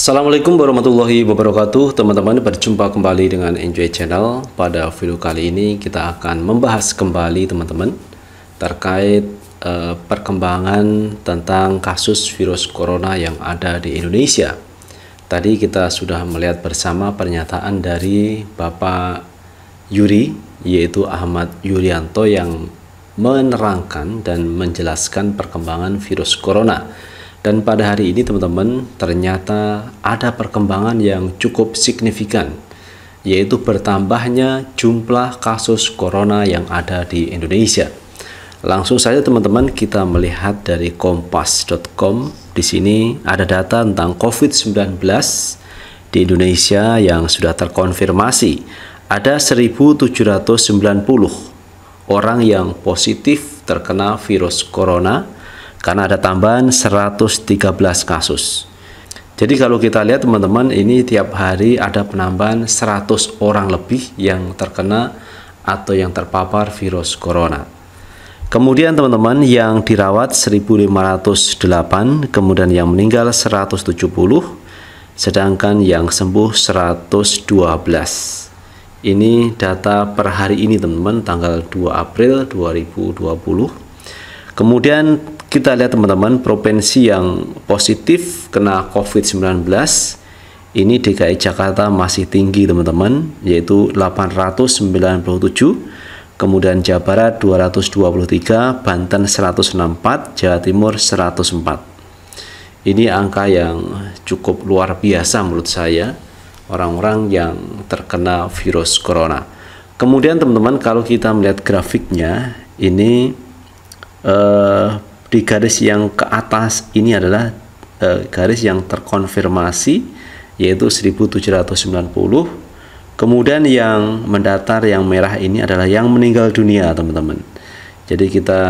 Assalamualaikum warahmatullahi wabarakatuh teman-teman berjumpa kembali dengan Enjoy Channel pada video kali ini kita akan membahas kembali teman-teman terkait eh, perkembangan tentang kasus virus corona yang ada di Indonesia tadi kita sudah melihat bersama pernyataan dari Bapak Yuri yaitu Ahmad Yuryanto yang menerangkan dan menjelaskan perkembangan virus corona dan pada hari ini teman-teman ternyata ada perkembangan yang cukup signifikan yaitu bertambahnya jumlah kasus corona yang ada di Indonesia. Langsung saja teman-teman kita melihat dari kompas.com. Di sini ada data tentang COVID-19 di Indonesia yang sudah terkonfirmasi. Ada 1790 orang yang positif terkena virus corona karena ada tambahan 113 kasus. Jadi kalau kita lihat teman-teman ini tiap hari ada penambahan 100 orang lebih yang terkena atau yang terpapar virus corona. Kemudian teman-teman yang dirawat 1508, kemudian yang meninggal 170, sedangkan yang sembuh 112. Ini data per hari ini teman-teman tanggal 2 April 2020. Kemudian kita lihat teman-teman provinsi yang positif kena COVID-19 ini DKI Jakarta masih tinggi teman-teman yaitu 897 kemudian Jawa Barat 223 Banten 164 Jawa Timur 104 ini angka yang cukup luar biasa menurut saya orang-orang yang terkena virus corona kemudian teman-teman kalau kita melihat grafiknya ini eh, di garis yang ke atas ini adalah e, garis yang terkonfirmasi yaitu 1790 kemudian yang mendatar yang merah ini adalah yang meninggal dunia teman-teman jadi kita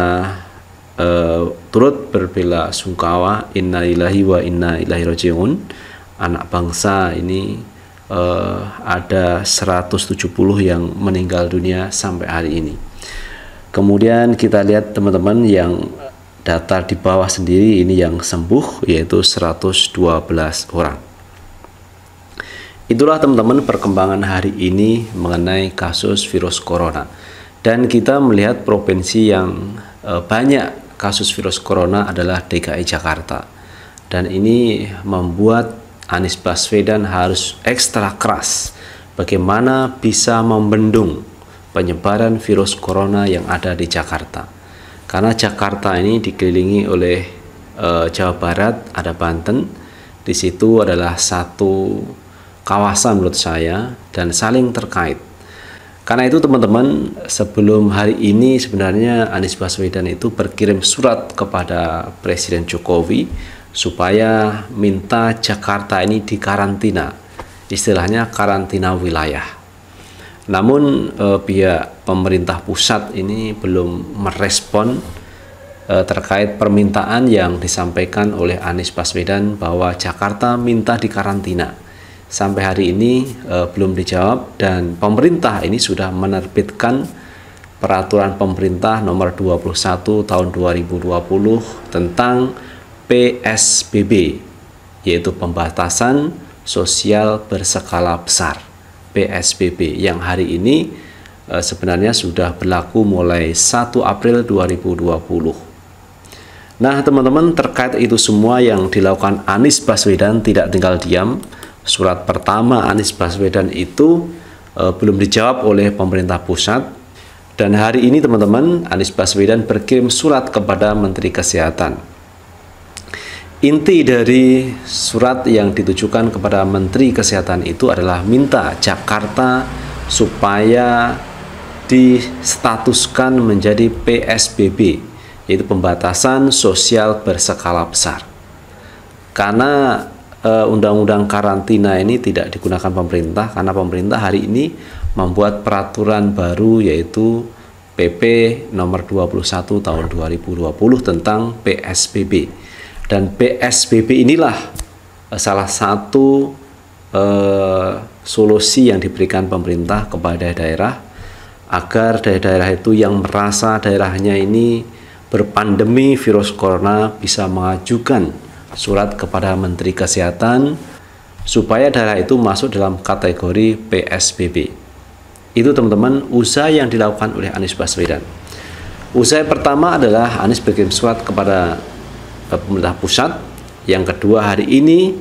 e, turut berbela sungkawa innalillahi wa inna ilahi rojiun anak bangsa ini e, ada 170 yang meninggal dunia sampai hari ini kemudian kita lihat teman-teman yang data di bawah sendiri ini yang sembuh yaitu 112 orang. Itulah teman-teman perkembangan hari ini mengenai kasus virus corona. Dan kita melihat provinsi yang e, banyak kasus virus corona adalah DKI Jakarta. Dan ini membuat Anies Baswedan harus ekstra keras bagaimana bisa membendung penyebaran virus corona yang ada di Jakarta karena Jakarta ini dikelilingi oleh e, Jawa Barat, ada Banten. Di situ adalah satu kawasan menurut saya dan saling terkait. Karena itu teman-teman, sebelum hari ini sebenarnya Anies Baswedan itu berkirim surat kepada Presiden Jokowi supaya minta Jakarta ini dikarantina. Istilahnya karantina wilayah namun eh, pihak pemerintah pusat ini belum merespon eh, terkait permintaan yang disampaikan oleh Anies Baswedan bahwa Jakarta minta dikarantina. Sampai hari ini eh, belum dijawab dan pemerintah ini sudah menerbitkan peraturan pemerintah nomor 21 tahun 2020 tentang PSBB yaitu pembatasan sosial berskala besar. PSBB yang hari ini eh, sebenarnya sudah berlaku mulai 1 April 2020. Nah, teman-teman terkait itu semua yang dilakukan Anies Baswedan tidak tinggal diam. Surat pertama Anies Baswedan itu e, belum dijawab oleh pemerintah pusat dan hari ini teman-teman Anies Baswedan berkirim surat kepada Menteri Kesehatan Inti dari surat yang ditujukan kepada Menteri Kesehatan itu adalah minta Jakarta supaya distatuskan menjadi PSBB, yaitu pembatasan sosial berskala besar. Karena eh, undang-undang e, karantina ini tidak digunakan pemerintah karena pemerintah hari ini membuat peraturan baru yaitu PP nomor 21 tahun 2020 tentang PSBB dan PSBB inilah eh, salah satu eh, solusi yang diberikan pemerintah kepada daerah agar daerah-daerah itu yang merasa daerahnya ini berpandemi virus corona bisa mengajukan surat kepada Menteri Kesehatan supaya daerah itu masuk dalam kategori PSBB. Itu teman-teman usaha yang dilakukan oleh Anies Baswedan. Usaha pertama adalah Anies berkirim surat kepada pemerintah pusat. Yang kedua hari ini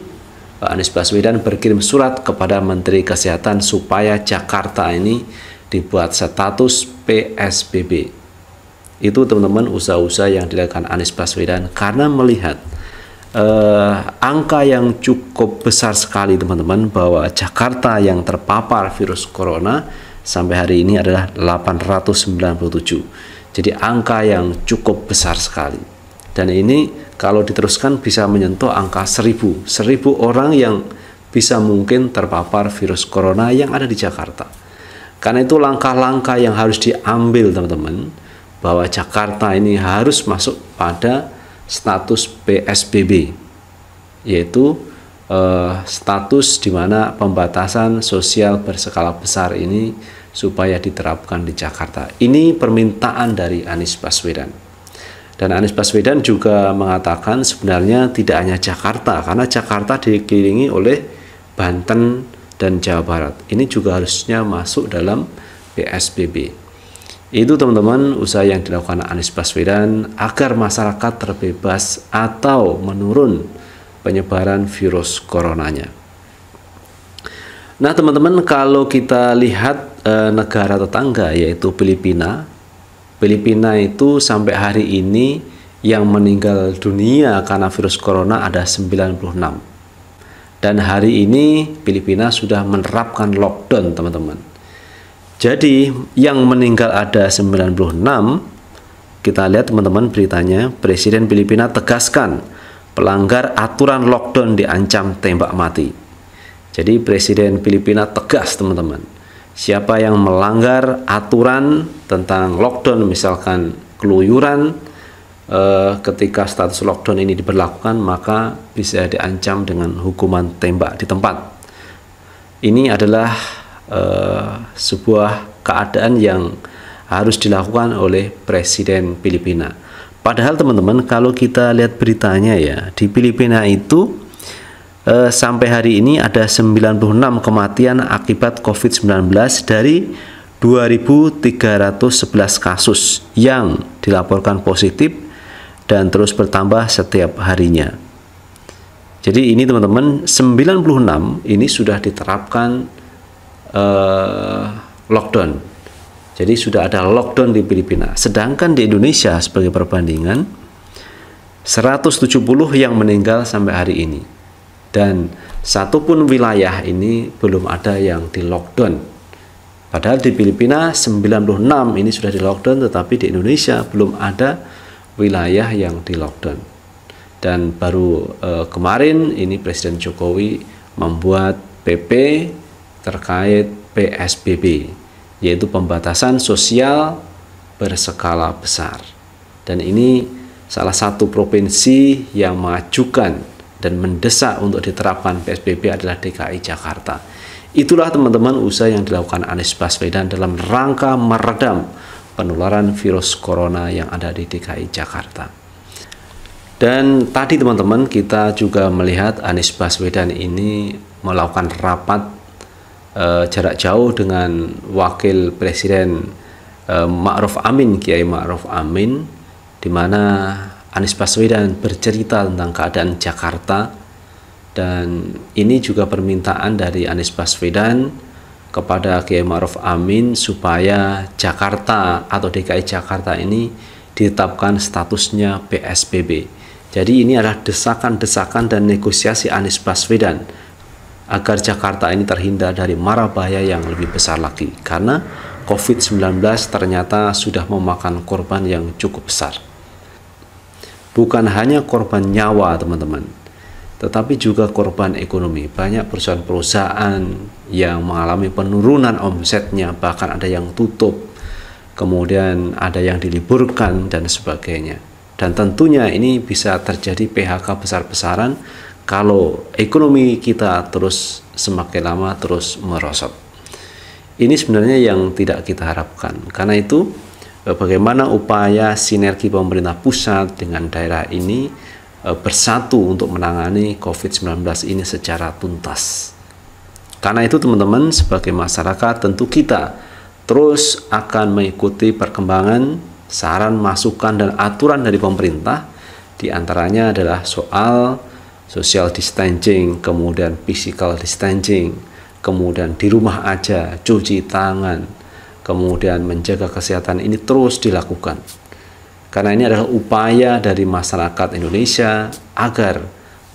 Pak Anies Baswedan berkirim surat kepada Menteri Kesehatan supaya Jakarta ini dibuat status PSBB. Itu teman-teman usaha-usaha yang dilakukan Anies Baswedan karena melihat eh, angka yang cukup besar sekali teman-teman bahwa Jakarta yang terpapar virus corona sampai hari ini adalah 897. Jadi angka yang cukup besar sekali dan ini kalau diteruskan bisa menyentuh angka seribu seribu orang yang bisa mungkin terpapar virus corona yang ada di Jakarta karena itu langkah-langkah yang harus diambil teman-teman bahwa Jakarta ini harus masuk pada status PSBB yaitu eh, status di mana pembatasan sosial berskala besar ini supaya diterapkan di Jakarta. Ini permintaan dari Anies Baswedan. Dan Anies Baswedan juga mengatakan sebenarnya tidak hanya Jakarta, karena Jakarta dikelilingi oleh Banten dan Jawa Barat. Ini juga harusnya masuk dalam PSBB. Itu teman-teman usaha yang dilakukan Anies Baswedan agar masyarakat terbebas atau menurun penyebaran virus coronanya. Nah teman-teman kalau kita lihat e, negara tetangga yaitu Filipina Filipina itu sampai hari ini yang meninggal dunia karena virus corona ada 96. Dan hari ini Filipina sudah menerapkan lockdown, teman-teman. Jadi, yang meninggal ada 96. Kita lihat teman-teman beritanya, Presiden Filipina tegaskan pelanggar aturan lockdown diancam tembak mati. Jadi Presiden Filipina tegas, teman-teman siapa yang melanggar aturan tentang lockdown misalkan keluyuran eh, ketika status lockdown ini diberlakukan maka bisa diancam dengan hukuman tembak di tempat. Ini adalah eh, sebuah keadaan yang harus dilakukan oleh Presiden Filipina. Padahal teman-teman kalau kita lihat beritanya ya di Filipina itu Eh, sampai hari ini ada 96 kematian akibat COVID-19 dari 2.311 kasus yang dilaporkan positif dan terus bertambah setiap harinya. Jadi ini teman-teman 96 ini sudah diterapkan eh, lockdown. Jadi sudah ada lockdown di Filipina. Sedangkan di Indonesia sebagai perbandingan 170 yang meninggal sampai hari ini dan satu pun wilayah ini belum ada yang di lockdown padahal di Filipina 96 ini sudah di lockdown tetapi di Indonesia belum ada wilayah yang di lockdown dan baru eh, kemarin ini Presiden Jokowi membuat PP terkait PSBB yaitu pembatasan sosial berskala besar. Dan ini salah satu provinsi yang mengajukan dan mendesak untuk diterapkan PSBB adalah DKI Jakarta. Itulah teman-teman usaha yang dilakukan Anies Baswedan dalam rangka meredam penularan virus corona yang ada di DKI Jakarta. Dan tadi teman-teman kita juga melihat Anies Baswedan ini melakukan rapat e, jarak jauh dengan Wakil Presiden e, Ma'ruf Amin, Kiai Ma'ruf Amin, di mana Anies Baswedan bercerita tentang keadaan Jakarta dan ini juga permintaan dari Anies Baswedan kepada Kiai Ma'ruf Amin supaya Jakarta atau DKI Jakarta ini ditetapkan statusnya PSBB. Jadi ini adalah desakan-desakan dan negosiasi Anies Baswedan agar Jakarta ini terhindar dari marabaya yang lebih besar lagi karena COVID-19 ternyata sudah memakan korban yang cukup besar bukan hanya korban nyawa teman-teman tetapi juga korban ekonomi banyak perusahaan-perusahaan yang mengalami penurunan omsetnya bahkan ada yang tutup kemudian ada yang diliburkan dan sebagainya dan tentunya ini bisa terjadi PHK besar-besaran kalau ekonomi kita terus semakin lama terus merosot ini sebenarnya yang tidak kita harapkan karena itu Eh, bagaimana upaya sinergi pemerintah pusat dengan daerah ini eh, bersatu untuk menangani COVID-19 ini secara tuntas. Karena itu teman-teman sebagai masyarakat tentu kita terus akan mengikuti perkembangan saran, masukan, dan aturan dari pemerintah di antaranya adalah soal social distancing, kemudian physical distancing, kemudian di rumah aja, cuci tangan, kemudian menjaga kesehatan ini terus dilakukan. Karena ini adalah upaya dari masyarakat Indonesia agar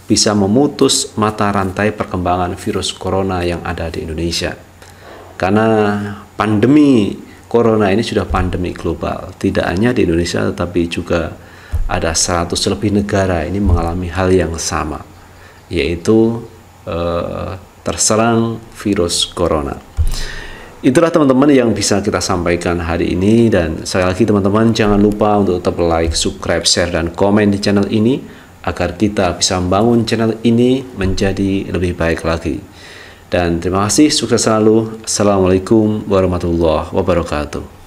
bisa memutus mata rantai perkembangan virus corona yang ada di Indonesia. Karena pandemi corona ini sudah pandemi global, tidak hanya di Indonesia tetapi juga ada 100 lebih negara ini mengalami hal yang sama, yaitu eh, terserang virus corona itulah teman-teman yang bisa kita sampaikan hari ini dan sekali lagi teman-teman jangan lupa untuk tetap like, subscribe, share dan komen di channel ini agar kita bisa membangun channel ini menjadi lebih baik lagi. Dan terima kasih, sukses selalu. Assalamualaikum warahmatullahi wabarakatuh.